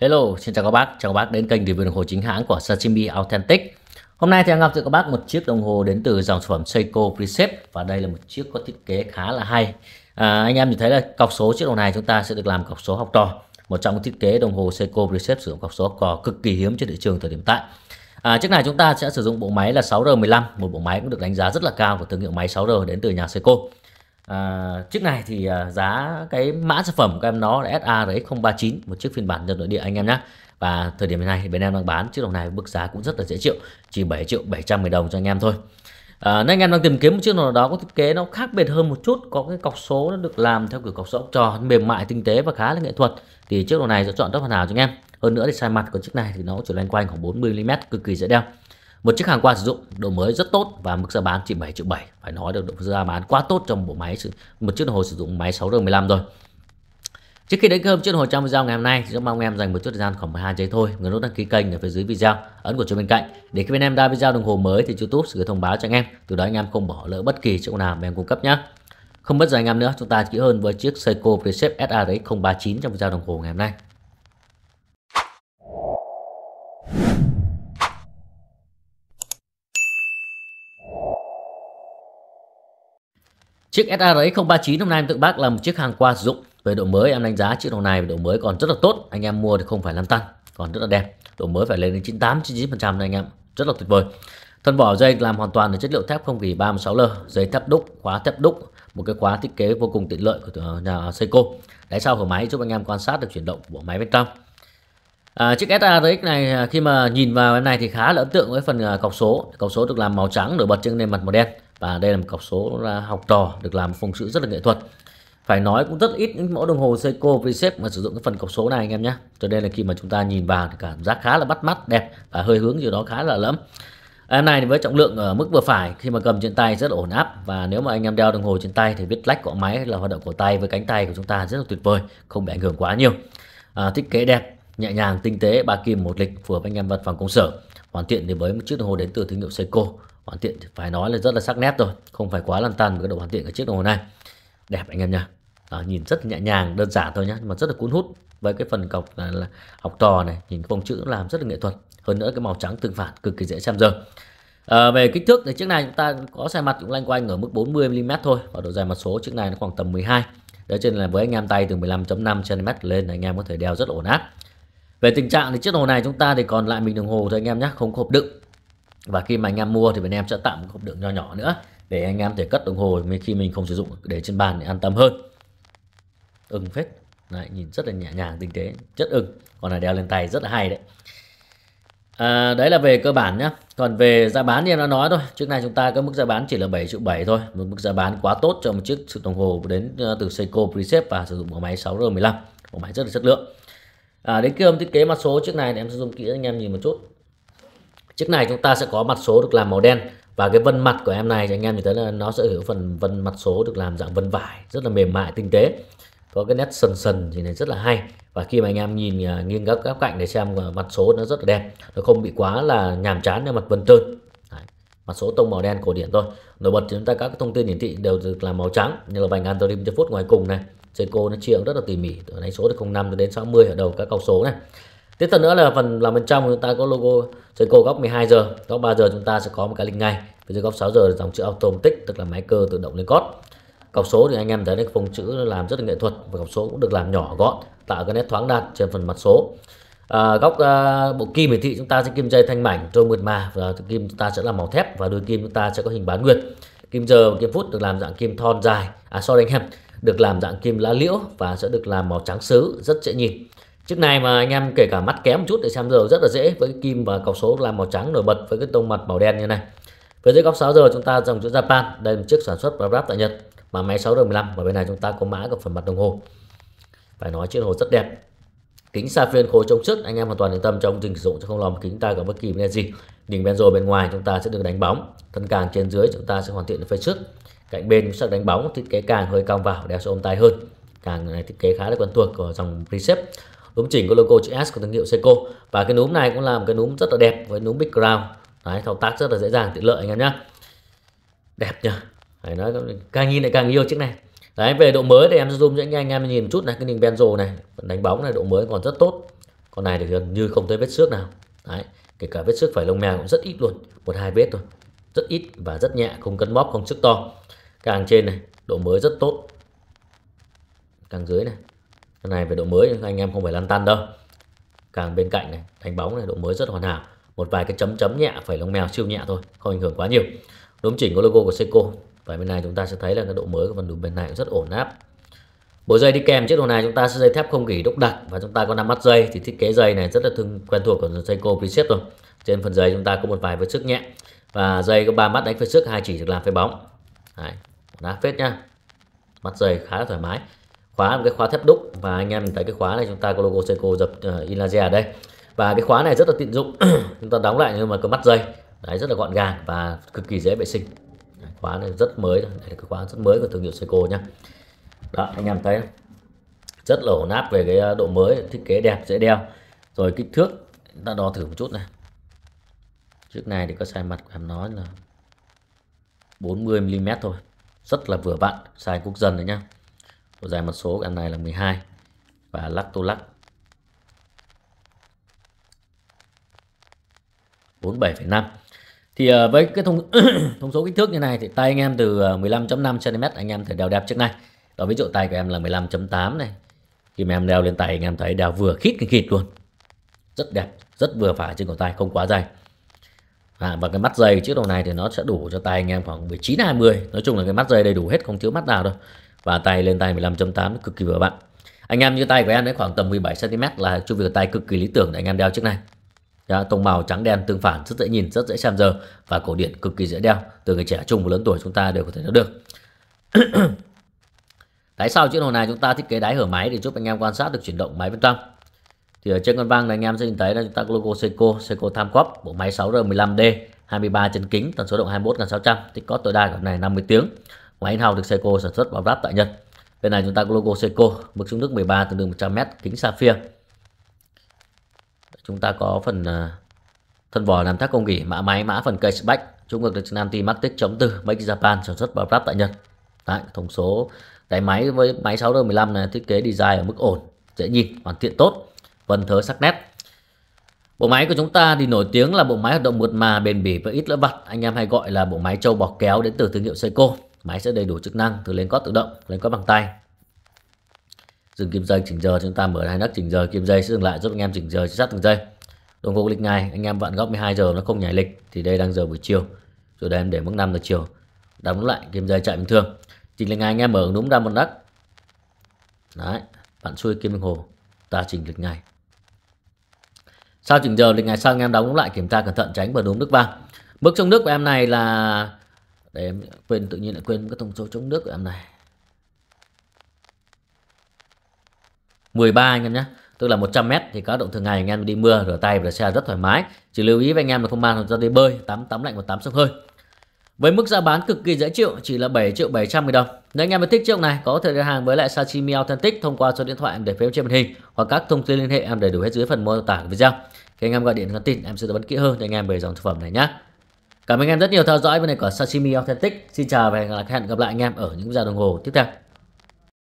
Hello, xin chào các bác, chào các bác đến kênh review đồng hồ chính hãng của Sashimi Authentic. Hôm nay thì em gặp cho các bác một chiếc đồng hồ đến từ dòng sản phẩm Seiko Precept và đây là một chiếc có thiết kế khá là hay. À, anh em nhìn thấy là cọc số chiếc đồng này chúng ta sẽ được làm cọc số học trò, một trong những thiết kế đồng hồ Seiko Precept sử dụng cọc số học trò cực kỳ hiếm trên thị trường thời điểm tại. À, chiếc này chúng ta sẽ sử dụng bộ máy là 6R15, một bộ máy cũng được đánh giá rất là cao của thương hiệu máy 6R đến từ nhà Seiko. À, chiếc này thì à, giá cái mã sản phẩm của em nó là SARX039 một chiếc phiên bản nhập nội địa anh em nhé và thời điểm này bên em đang bán chiếc đồng này mức giá cũng rất là dễ chịu chỉ 7 triệu 710 đồng cho anh em thôi à, nếu anh em đang tìm kiếm một chiếc nào đó có thiết kế nó khác biệt hơn một chút có cái cọc số nó được làm theo kiểu cọc số tròn mềm mại tinh tế và khá là nghệ thuật thì chiếc đồng này sẽ chọn rất hoàn hảo cho anh em hơn nữa thì sai mặt của chiếc này thì nó chỉ loanh quanh khoảng 40 mm cực kỳ dễ đeo một chiếc hàng qua sử dụng độ mới rất tốt và mức giá bán chỉ 7 triệu 7 phải nói được độ giá bán quá tốt trong bộ máy một chiếc đồng hồ sử dụng máy 6 r 15 rồi Trước khi đến cơm chiếc đồng hồ trong video ngày hôm nay thì mong em dành một chút thời gian khoảng 12 giây thôi nhớ nút đăng ký kênh ở phía dưới video ấn của chuông bên cạnh để khi bên em ra video đồng hồ mới thì youtube sẽ gửi thông báo cho anh em từ đó anh em không bỏ lỡ bất kỳ chỗ nào mà em cung cấp nhé không mất giờ anh em nữa chúng ta kỹ hơn với chiếc Seiko Precept SRX 039 trong video đồng hồ ngày hôm nay Chiếc SRX 039 hôm nay em tự bác là một chiếc hàng qua sử dụng. Về độ mới em đánh giá chiếc đồng này về độ mới còn rất là tốt. Anh em mua thì không phải lăn tăn, còn rất là đẹp. Độ mới phải lên đến 98 99% này anh em. Rất là tuyệt vời. Thân vỏ dây làm hoàn toàn từ chất liệu thép không gỉ 36L, dây thép đúc, khóa thép đúc, một cái khóa thiết kế vô cùng tiện lợi của ờ, nhà Seiko. Đáy sau của máy giúp anh em quan sát được chuyển động của máy bên trong. À, chiếc SRX này à, khi mà nhìn vào em này thì khá là ấn tượng với phần à, cọc số. Cọc số được làm màu trắng nổi bật trên nền mặt màu đen và đây là một cọc số là học trò được làm phong chữ rất là nghệ thuật phải nói cũng rất ít những mẫu đồng hồ Seiko V-Shape mà sử dụng cái phần cọc số này anh em nhé cho nên là khi mà chúng ta nhìn vào thì cảm giác khá là bắt mắt đẹp và hơi hướng gì đó khá là lẫm em này thì với trọng lượng ở mức vừa phải khi mà cầm trên tay rất ổn áp và nếu mà anh em đeo đồng hồ trên tay thì biết lách cọ máy hay là hoạt động của tay với cánh tay của chúng ta rất là tuyệt vời không bị ảnh hưởng quá nhiều à, thiết kế đẹp nhẹ nhàng tinh tế ba kim một lịch phù hợp anh em văn phòng công sở hoàn thiện thì với một chiếc đồng hồ đến từ thương hiệu Seiko hoàn thiện phải nói là rất là sắc nét rồi không phải quá lăn tăn với cái độ hoàn thiện của chiếc đồng hồ này đẹp anh em nhá đó, nhìn rất nhẹ nhàng đơn giản thôi nhé, nhưng mà rất là cuốn hút với cái phần cọc là, là học trò này nhìn cái phông chữ làm rất là nghệ thuật hơn nữa cái màu trắng tương phản cực kỳ dễ xem giờ à, về kích thước thì chiếc này chúng ta có sai mặt cũng lanh quanh ở mức 40 mm thôi và độ dài mặt số chiếc này nó khoảng tầm 12 đó trên là với anh em tay từ 15.5 cm lên là anh em có thể đeo rất ổn áp về tình trạng thì chiếc đồng hồ này chúng ta thì còn lại mình đồng hồ thôi anh em nhé không có hộp đựng và khi mà anh em mua thì bên em sẽ tặng một hộp đựng nho nhỏ nữa để anh em thể cất đồng hồ khi mình không sử dụng để trên bàn để an tâm hơn ưng phết đấy, nhìn rất là nhẹ nhàng tinh tế chất ưng còn là đeo lên tay rất là hay đấy à, đấy là về cơ bản nhá. còn về giá bán thì em đã nói thôi trước nay chúng ta có mức giá bán chỉ là 7 triệu 7 thôi một mức giá bán quá tốt cho một chiếc sự đồng hồ đến ờ, từ Seiko Precept và sử dụng bộ máy 6R15 bộ máy rất là chất lượng à, đến khi âm thiết kế mặt số chiếc này thì em sẽ dùng kỹ anh em nhìn một chút chiếc này chúng ta sẽ có mặt số được làm màu đen và cái vân mặt của em này thì anh em nhìn thấy là nó sẽ hiểu phần vân mặt số được làm dạng vân vải rất là mềm mại tinh tế có cái nét sần sần thì này rất là hay và khi mà anh em nhìn à, nghiêng góc các cạnh để xem à, mặt số nó rất là đen nó không bị quá là nhàm chán theo mặt vân trơn Đấy. mặt số tông màu đen cổ điển thôi nổi bật thì chúng ta các thông tin hiển thị đều được làm màu trắng như là vành antorim cho phút ngoài cùng này Seiko nó chia rất là tỉ mỉ từ số từ 05 đến 60 ở đầu các cọc số này tiếp theo nữa là phần làm bên trong chúng ta có logo trên cổ góc 12 giờ góc 3 giờ chúng ta sẽ có một cái link ngay phía dưới góc 6 giờ dòng chữ automatic tức là máy cơ tự động lên cót cọc số thì anh em thấy cái phông chữ làm rất là nghệ thuật và cọc số cũng được làm nhỏ gọn tạo cái nét thoáng đạt trên phần mặt số à, góc à, bộ kim hiển thị chúng ta sẽ kim dây thanh mảnh trôi mượt mà và kim chúng ta sẽ là màu thép và đuôi kim chúng ta sẽ có hình bán nguyệt kim giờ và kim phút được làm dạng kim thon dài à sorry anh em được làm dạng kim lá liễu và sẽ được làm màu trắng sứ rất dễ nhìn Chiếc này mà anh em kể cả mắt kém một chút để xem giờ rất là dễ với cái kim và cọc số làm màu trắng nổi bật với cái tông mặt màu đen như này. Với dưới góc 6 giờ chúng ta dòng chữ Japan, đây là chiếc sản xuất và ráp tại Nhật mà máy 6 giờ 15 và bên này chúng ta có mã của phần mặt đồng hồ. Phải nói chiếc đồng hồ rất đẹp. Kính sa phiên khối chống sức anh em hoàn toàn yên tâm trong trình sử dụng chứ không lòm kính ta có bất kỳ vấn đề gì. Đỉnh bên rồi bên ngoài chúng ta sẽ được đánh bóng, thân càng trên dưới chúng ta sẽ hoàn thiện ở phía trước. Cạnh bên chúng ta đánh bóng thiết kế càng hơi cong vào đeo sẽ ôm tay hơn. Càng này thiết kế khá là quen thuộc của dòng Precept núm chỉnh có logo chữ S của thương hiệu Seiko và cái núm này cũng làm cái núm rất là đẹp với núm background đấy thao tác rất là dễ dàng tiện lợi anh em nhé đẹp nhỉ phải nói càng nhìn lại càng yêu chiếc này đấy về độ mới thì em sẽ zoom cho anh em nhìn một chút này cái đình benzo này đánh bóng này độ mới còn rất tốt con này thì gần như không thấy vết xước nào đấy kể cả vết xước phải lông mèo cũng rất ít luôn một hai vết thôi rất ít và rất nhẹ không cân bóp không sức to càng trên này độ mới rất tốt càng dưới này cái này về độ mới anh em không phải lăn tăn đâu càng bên cạnh này đánh bóng này độ mới rất hoàn hảo một vài cái chấm chấm nhẹ phải lông mèo siêu nhẹ thôi không ảnh hưởng quá nhiều đốm chỉnh có logo của Seiko và bên này chúng ta sẽ thấy là cái độ mới của phần đùi bên này cũng rất ổn áp bộ dây đi kèm chiếc đồ này chúng ta sẽ dây thép không gỉ đúc đặc và chúng ta có năm mắt dây thì thiết kế dây này rất là thương quen thuộc của Seiko preset rồi trên phần dây chúng ta có một vài vết sức nhẹ và dây có ba mắt đánh phết sức hai chỉ được làm phê bóng Đấy, đá phết nhá mắt dây khá là thoải mái khóa một cái khóa thép đúc và anh em nhìn thấy cái khóa này chúng ta có logo Seiko dập uh, ờ, Inlaser ở đây và cái khóa này rất là tiện dụng chúng ta đóng lại nhưng mà có mắt dây đấy rất là gọn gàng và cực kỳ dễ vệ sinh đấy, khóa này rất mới đây là cái khóa rất mới của thương hiệu Seiko nhá đó anh em thấy rất là ổn áp về cái ờ, độ mới thiết kế đẹp dễ đeo rồi kích thước chúng ta đo thử một chút này trước này thì có sai mặt của em nói là 40 mm thôi rất là vừa vặn sai quốc dân đấy nhá độ dài mặt số của anh này là 12 và lắc tô lắc 47,5 thì ờ, với cái thông thông số kích thước như này thì tay anh em từ 15.5 ờ, cm anh em thể đeo đẹp trước này đó ví dụ tay của em là 15.8 này khi mà em đeo lên tay anh em thấy đeo vừa khít cái khít luôn rất đẹp rất vừa phải trên cổ tay không quá dày à, và cái mắt dây chiếc đầu này thì nó sẽ đủ cho tay anh em khoảng 19 20 nói chung là cái mắt dây đầy đủ hết không thiếu mắt nào đâu và tay lên tay 15.8 cực kỳ vừa bạn anh em như tay của em đấy khoảng tầm 17 cm là chu việc tay cực kỳ lý tưởng để anh em đeo chiếc này Đó, tông màu trắng đen tương phản rất dễ nhìn rất dễ xem giờ và cổ điển cực kỳ dễ đeo từ người trẻ trung và lớn tuổi chúng ta đều có thể đeo được tại sao chiếc đồng này chúng ta thiết kế đáy hở máy để giúp anh em quan sát được chuyển động máy bên trong. Thì ở trên con băng này anh em sẽ nhìn thấy là chúng ta có logo Seiko, Seiko Timecop, bộ máy 6R15D, 23 chân kính, tần số động 21.600, tích cót tối đa của này 50 tiếng máy hao được Seiko sản xuất và lắp tại Nhật. Bên này chúng ta có logo Seiko, mực xuống nước 13 tương đương 100m, kính sapphire. Chúng ta có phần à, thân vỏ làm thác công nghỉ, mã máy, mã phần cây back, chúng ngược được trên anti-matic chống từ Make Japan sản xuất và lắp tại Nhật. Đấy, thông số cái máy với máy 6 đơn 15 này thiết kế design ở mức ổn, dễ nhìn, hoàn thiện tốt, vân thớ sắc nét. Bộ máy của chúng ta thì nổi tiếng là bộ máy hoạt động mượt mà, bền bỉ và ít lỡ vặt. Anh em hay gọi là bộ máy trâu bò kéo đến từ thương hiệu Seiko máy sẽ đầy đủ chức năng từ lên có tự động lên có bằng tay dừng kim dây chỉnh giờ chúng ta mở hai nấc chỉnh giờ kim dây sẽ dừng lại giúp anh em chỉnh giờ sát từng giây đồng hồ lịch ngày anh em vặn góc 12 giờ nó không nhảy lịch thì đây đang giờ buổi chiều rồi đây em để mức 5 giờ chiều đóng lại kim dây chạy bình thường chỉnh lịch ngày anh em mở đúng ra một nấc đấy bạn xuôi kim đồng hồ ta chỉnh lịch ngày sau chỉnh giờ lịch ngày sau anh em đóng lại kiểm tra cẩn thận tránh và đúng nước vang mức trong nước của em này là để em quên tự nhiên lại quên cái thông số chống nước của em này 13 anh em nhé tức là 100 m thì có động thường ngày anh em đi mưa rửa tay rửa xe rất thoải mái chỉ lưu ý với anh em là không mang ra đi bơi tắm tắm lạnh và tắm sông hơi với mức giá bán cực kỳ dễ chịu chỉ là 7 triệu 700 nghìn đồng nếu anh em thích chiếc này có thể đặt hàng với lại sashimi authentic thông qua số điện thoại em để phía trên màn hình hoặc các thông tin liên hệ em đầy đủ hết dưới phần mô tả của video khi anh em gọi điện nhắn tin em sẽ tư vấn kỹ hơn cho anh em về dòng sản phẩm này nhé Cảm ơn anh em rất nhiều theo dõi bên này của Sashimi Authentic. Xin chào và hẹn gặp lại anh em ở những giờ đồng hồ tiếp theo.